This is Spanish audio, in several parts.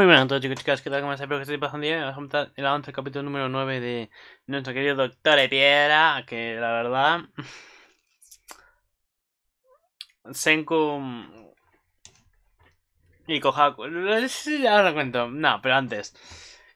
Muy buenas a todos chicos chicas, ¿qué tal? ¿Cómo estáis? Espero que estéis pasando bien. Vamos a el avance del capítulo número 9 de nuestro querido Doctor Piedra, que la verdad... Senku... Y Kohaku... Ahora cuento. No, pero antes.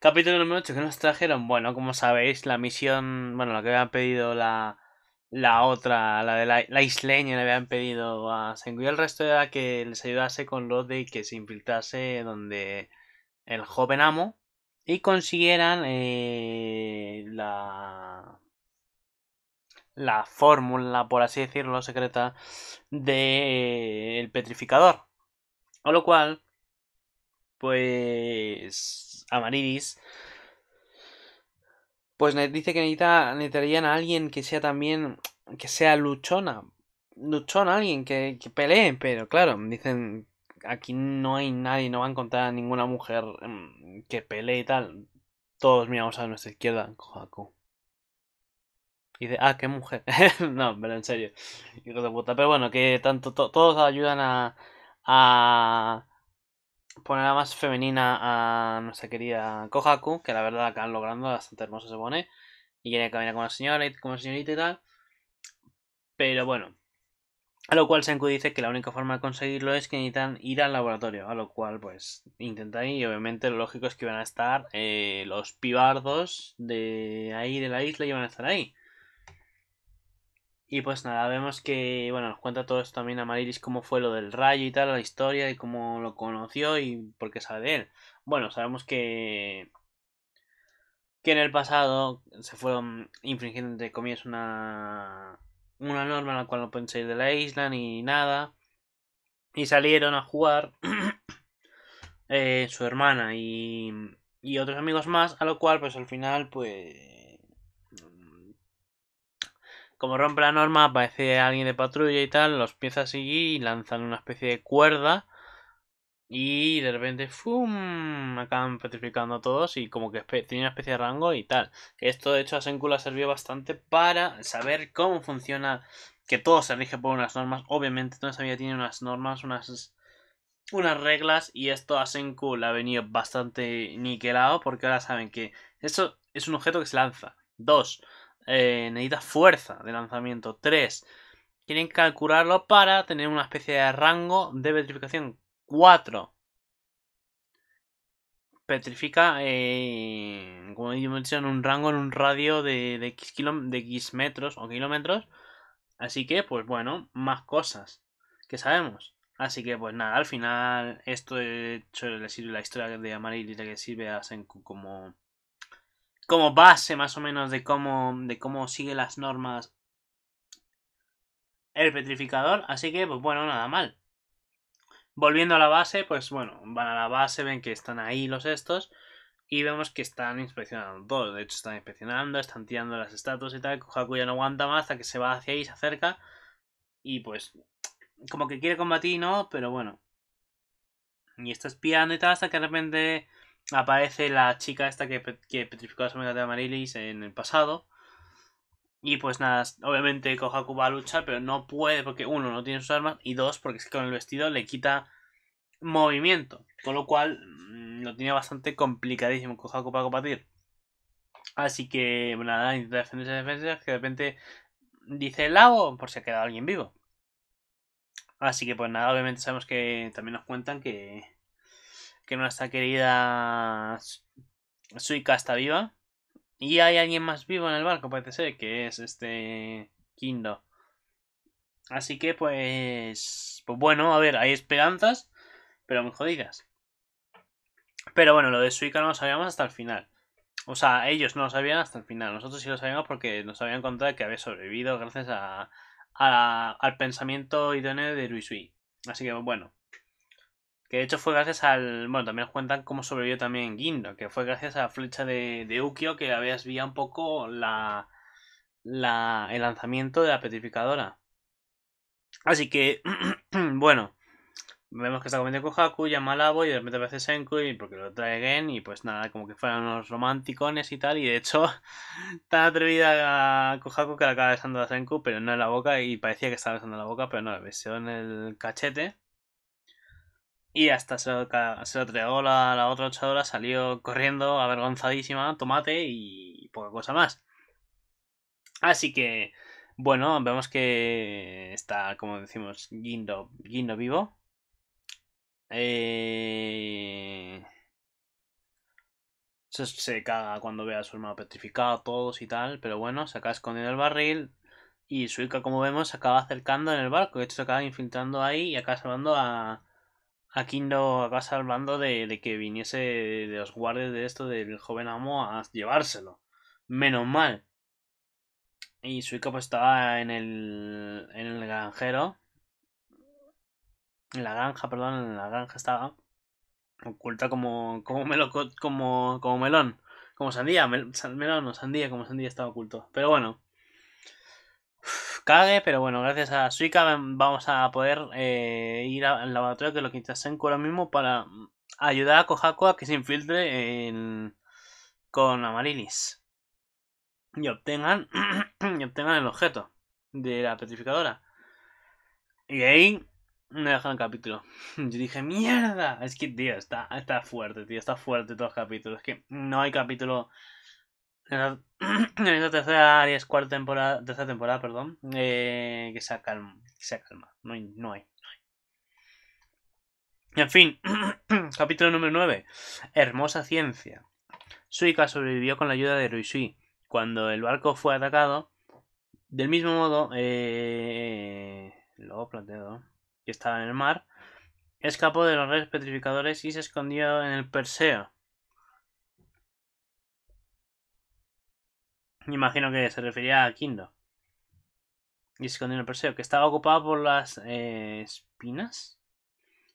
Capítulo número 8 que nos trajeron. Bueno, como sabéis, la misión... Bueno, la que habían pedido la... La otra, la de la, isleña, le habían pedido a Senku y el resto era que les ayudase con lo de que se infiltrase donde el joven amo y consiguieran eh, la la fórmula, por así decirlo, secreta del de, eh, El petrificador. A lo cual, pues Amaridis, pues dice que necesita, necesitarían a alguien que sea también, que sea luchona. Luchona, alguien que, que pelee, pero claro, dicen aquí no hay nadie, no va a encontrar a ninguna mujer em, que pelee y tal. Todos miramos a nuestra izquierda, Kohaku. Y dice, ah, qué mujer. no, pero en serio. Hijo de puta. Pero bueno, que tanto todos ayudan a, a poner a más femenina a nuestra querida Kohaku, que la verdad acá acaban logrando, bastante hermosa se pone. Y quiere caminar la señora, como señorita y tal. Pero bueno, a lo cual Senku dice que la única forma de conseguirlo es que necesitan ir al laboratorio, a lo cual pues intentan y obviamente lo lógico es que van a estar eh, los pibardos de ahí de la isla y van a estar ahí. Y pues nada, vemos que, bueno, nos cuenta todo esto también a Mariris cómo fue lo del rayo y tal, la historia y cómo lo conoció y por qué sabe de él. Bueno, sabemos que que en el pasado se fueron infringiendo entre comillas una una norma en la cual no pueden salir de la isla ni nada. Y salieron a jugar eh, su hermana y, y otros amigos más, a lo cual pues al final pues... Como rompe la norma, aparece alguien de patrulla y tal, los empieza a seguir y lanzan una especie de cuerda y de repente, ¡fum! Acaban petrificando a todos y como que tiene una especie de rango y tal. esto, de hecho, a Senku le ha servido bastante para saber cómo funciona. Que todo se rige por unas normas. Obviamente, toda esa vida tiene unas normas, unas, unas reglas. Y esto a Senku le ha venido bastante niquelado. Porque ahora saben que eso es un objeto que se lanza. Dos, eh, necesita fuerza de lanzamiento. Tres, quieren calcularlo para tener una especie de rango de petrificación 4. Petrifica, eh, como en un rango, en un radio de, X, de metros o kilómetros. Así que, pues bueno, más cosas que sabemos. Así que, pues nada, al final, esto de hecho le sirve la historia de y que sirve como, como base más o menos de cómo, de cómo sigue las normas el petrificador. Así que, pues bueno, nada mal. Volviendo a la base, pues bueno, van a la base, ven que están ahí los estos. Y vemos que están inspeccionando todo. De hecho, están inspeccionando, están tirando las estatuas y tal. Kohaku ya no aguanta más hasta que se va hacia ahí, se acerca. Y pues, como que quiere combatir, ¿no? Pero bueno. Y está espiando y tal, hasta que de repente aparece la chica esta que, petrificó a su amiga de Amarilis en el pasado. Y pues nada, obviamente Kohaku va a luchar, pero no puede porque uno, no tiene sus armas y dos, porque es que con el vestido le quita movimiento. Con lo cual mm, lo tiene bastante complicadísimo Kohaku para combatir. Así que pues nada, intenta defenderse, defenderse, que de repente dice el lago por si ha quedado alguien vivo. Así que pues nada, obviamente sabemos que también nos cuentan que, que nuestra querida Suika está viva. Y hay alguien más vivo en el barco, parece ser, que es este Kindo. Así que pues... Pues bueno, a ver, hay esperanzas, pero muy jodidas. Pero bueno, lo de Suica no lo sabíamos hasta el final. O sea, ellos no lo sabían hasta el final. Nosotros sí lo sabíamos porque nos habían contado que había sobrevivido gracias a, al pensamiento idóneo de Ruizui. Así que bueno, que de hecho fue gracias al. Bueno, también cuentan cómo sobrevivió también Guindo, que fue gracias a la flecha de, Ukyo que había desviado un poco la, el lanzamiento de la petrificadora. Así que, bueno, vemos que está comiendo Kohaku, llama a Labo y de repente aparece y porque lo trae Gen y pues nada, como que fueran unos romanticones y tal. Y de hecho, tan atrevida a Kohaku que la acaba besando a Senku, pero no en la boca y parecía que estaba besando la boca, pero no, la besó en el cachete. Y hasta se lo, se la, otra luchadora, salió corriendo, avergonzadísima, tomate y poca cosa más. Así que, bueno, vemos que está, como decimos, guindo guindo vivo. Eh... Se, se, caga cuando ve a su hermano petrificado, todos y tal, pero bueno, se acaba escondiendo el barril. Y Suika, como vemos, se acaba acercando en el barco. De hecho, se acaba infiltrando ahí y acaba salvando a, aquí no vas hablando de, que viniese de los guardias de esto del joven amo a llevárselo. Menos mal. Y su hijo pues, estaba en el, en el granjero. En la granja, perdón, en la granja estaba. Oculta como, como, como, como melón. Como sandía, mel, melón no, sandía, como sandía estaba oculto. Pero bueno cague, pero bueno, gracias a Suica vamos a poder eh, ir al laboratorio que lo quita en ahora mismo para ayudar a Kohaku a que se infiltre en... con Amarilis y obtengan, y obtengan el objeto de la petrificadora. Y ahí me dejan el capítulo. Yo dije, mierda, es que, tío, está, está fuerte, tío, está fuerte todo el capítulo. Es que no hay capítulo en esta tercera área cuarta temporada, tercera temporada, perdón, eh, que se calma, que se calma, no hay, no hay. En fin, capítulo número 9. Hermosa ciencia. Suika sobrevivió con la ayuda de Ruisui. Cuando el barco fue atacado, del mismo modo, eh, luego plateado, que estaba en el mar, escapó de los redes petrificadores y se escondió en el Perseo. Imagino que se refería a Kindo. Y escondió el Perseo, que estaba ocupado por las eh, espinas.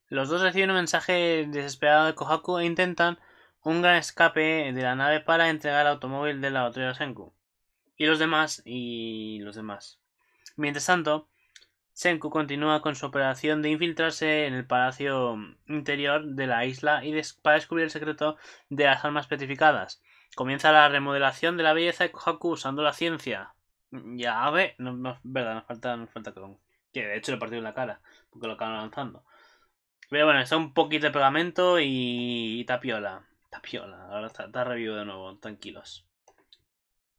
Los dos reciben un mensaje desesperado de Kohaku e intentan un gran escape de la nave para entregar el automóvil de la de Senku. Y los demás, y los demás. Mientras tanto, Senku continúa con su operación de infiltrarse en el palacio interior de la isla y para descubrir el secreto de las armas petrificadas. Comienza la remodelación de la belleza de Kohaku usando la ciencia. Ya, a ver, no, verdad, nos falta, nos falta Que de hecho le partido en la cara, porque lo acaban lanzando. Pero bueno, está un poquito de pegamento y, tapiola. Tapiola, ahora está, revivo de nuevo, tranquilos.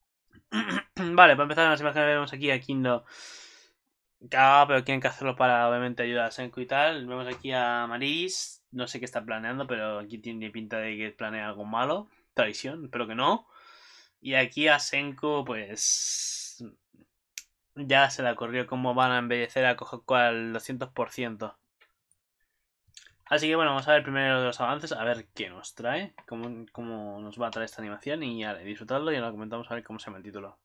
vale, para empezar las imágenes vemos aquí a Kindo. Ah, pero tienen que hacerlo para obviamente ayudar a Senku y tal. Vemos aquí a Maris. No sé qué está planeando, pero aquí tiene pinta de que planea algo malo visión espero que no. Y aquí a Senko, pues. Ya se la corrió como van a embellecer a coger al 200%. Así que bueno, vamos a ver primero los avances, a ver qué nos trae, cómo, cómo nos va a traer esta animación y ya, disfrutarlo y ahora comentamos a ver cómo se llama el título.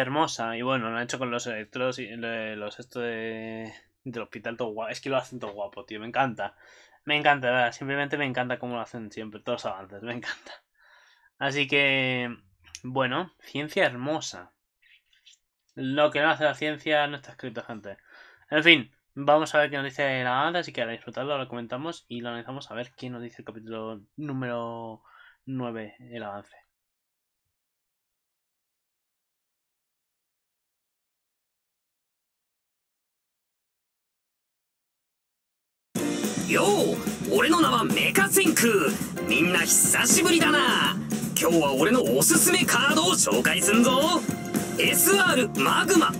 hermosa. Y bueno, lo han hecho con los electros y los esto de, del hospital todo guapo. Es que lo hacen todo guapo, tío. Me encanta. Me encanta, simplemente me encanta como lo hacen siempre. Todos los avances, me encanta. Así que, bueno, ciencia hermosa. Lo que no hace la ciencia no está escrito, gente. En fin, vamos a ver qué nos dice el avance, Así que a disfrutarlo, lo comentamos y lo analizamos a ver qué nos dice el capítulo número 9, el avance. よう俺の名はメカセンクみんな久しぶりだな今日は俺のおすすめカードを紹介すんぞ SR マグマ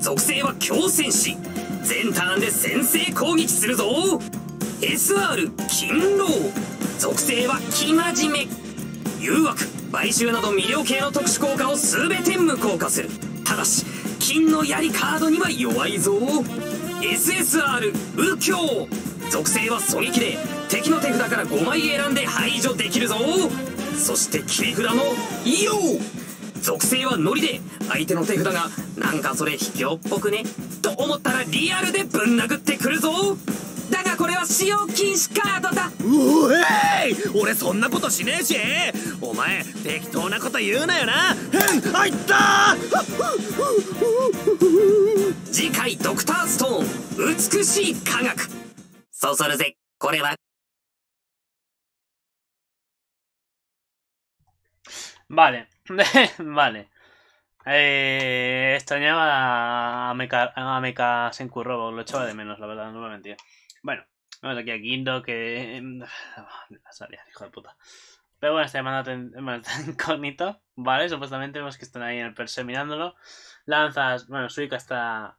属性は強戦士全ターンで先制攻撃するぞ SR 勤労属性は生真面目誘惑買収など魅了系の特殊効果を全て無効化するただし金の槍カードには弱いぞ SSR 右京属性は狙撃で敵の手札から5枚選んで排除できるぞそして切り札のイオ属性はノリで相手の手札がなんかそれ卑怯っぽくねと思ったらリアルでぶん殴ってくるぞだがこれは使用禁止カードだうえい俺そんなことしねえしお前適当なこと言うなよな変あった次回ドクターストーン美しい科学 vale vale. Eh, extrañaba a Mecha, a Senku Robo, lo echaba de menos, la verdad, no me Bueno, vamos aquí a Kindo, que... Eh, hijo de puta. Pero bueno, este está llamando a incógnito, ¿vale? Supuestamente vemos que están ahí en el Perse mirándolo. Lanzas, bueno, Suika está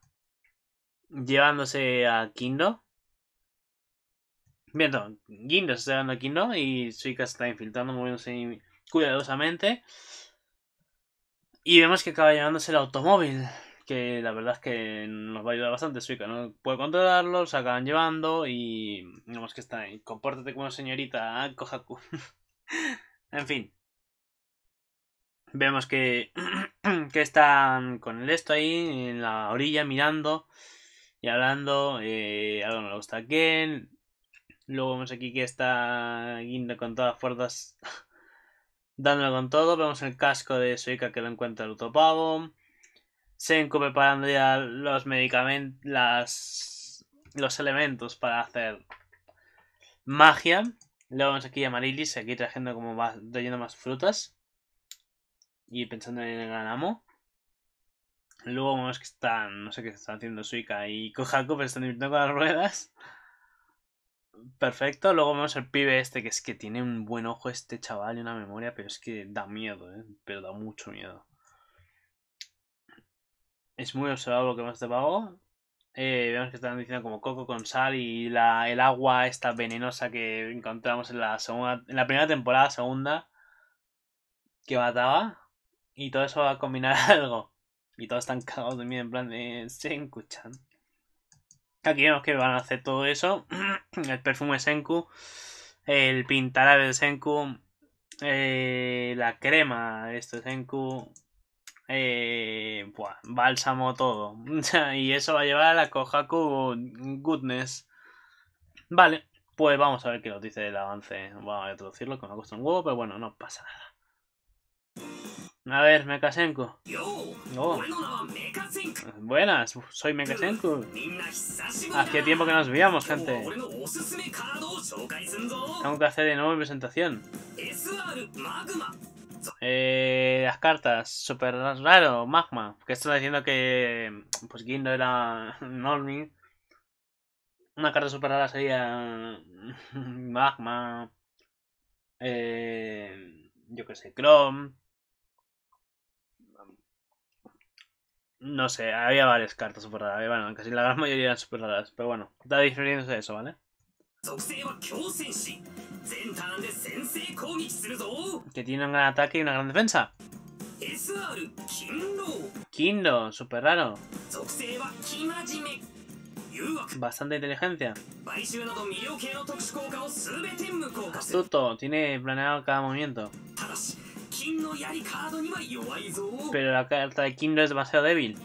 llevándose a Kindo, Bien, se está dando aquí, ¿no? Y Suika está infiltrando, moviéndose cuidadosamente. Y vemos que acaba llevándose el automóvil. Que la verdad es que nos va a ayudar bastante. Suika no puede controlarlo, se acaban llevando. Y vemos que está ahí. Compórtate como señorita, ¿eh? en fin. Vemos que, que están con el esto ahí en la orilla mirando y hablando. Eh, algo no le gusta a Ken. Luego vemos aquí que está guinda con todas fuerzas dándole con todo. Vemos el casco de Suika que lo encuentra el autopavo Senku preparando ya los medicamentos, las, los elementos para hacer magia. Luego vemos aquí a Marilis, aquí trayendo como más, trayendo más frutas. Y pensando en el gran amo. Luego vemos que están, no sé qué están haciendo Suika y Kohaku, pero están divirtiendo con las ruedas perfecto. Luego vemos el pibe este, que es que tiene un buen ojo este chaval y una memoria, pero es que da miedo, ¿eh? Pero da mucho miedo. Es muy observado lo que más de pago. Eh, vemos que están diciendo como coco con sal y la, el agua esta venenosa que encontramos en la segunda, en la primera temporada, segunda, que mataba. Y todo eso va a combinar algo. Y todos están cagados de miedo en plan de... Se escuchan. Aquí vemos que van a hacer todo eso. el perfume Senku, el pintarabe de Senku, eh, la crema este Senku, eh, bálsamo todo. y eso va a llevar a la Kohaku Goodness. Vale, pues vamos a ver qué nos dice el avance. vamos a introducirlo, que me ha costado un huevo, pero bueno, no pasa nada. A ver, Mekasenko. Oh. Buenas, soy Mekasenko. Hace tiempo que nos veíamos, gente. Tengo que hacer de nuevo mi presentación. Eh, las cartas, super raro, magma. Que está diciendo que pues Gindo era Normi. Una carta super rara sería magma. Eh, yo qué sé, Chrome. No sé, había varias cartas super raras. Bueno, casi la gran mayoría eran super raras. Pero bueno, da diferencia eso, ¿vale? Que tiene un gran ataque y una gran defensa. Kindo, super raro. Bastante inteligencia. Astuto, tiene planeado cada movimiento. Pero la carta de no es demasiado débil.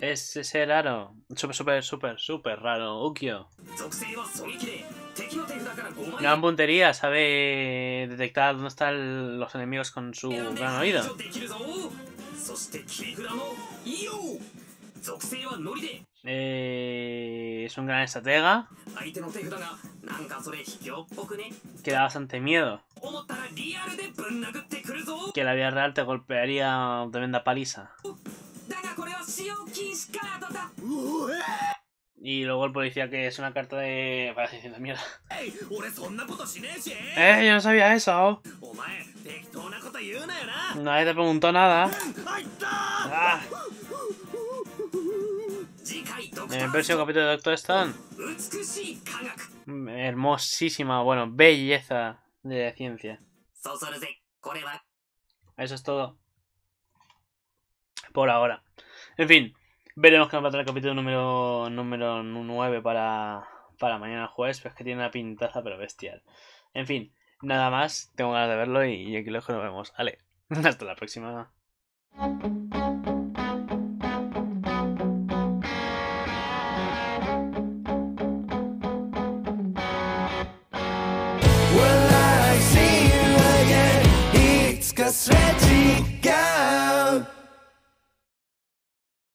Es ese raro. Super, super, super, super raro. Ukyo. Gran puntería, sabe detectar dónde están los enemigos con su gran oído es un gran estratega. Que da bastante miedo. Que la vida real te golpearía tremenda paliza. Y luego el policía que es una carta de... Para decir mierda. ¡Eh! Yo no sabía eso. Nadie te preguntó nada. En el próximo capítulo de Doctor Stone. Hermosísima, bueno, belleza de ciencia. Eso es todo. Por ahora. En fin, veremos que nos va a traer el capítulo número, número 9 para, para mañana jueves. Pero es que tiene una pintaza, pero bestial. En fin, nada más. Tengo ganas de verlo y, y aquí lo vemos. Vale, hasta la próxima.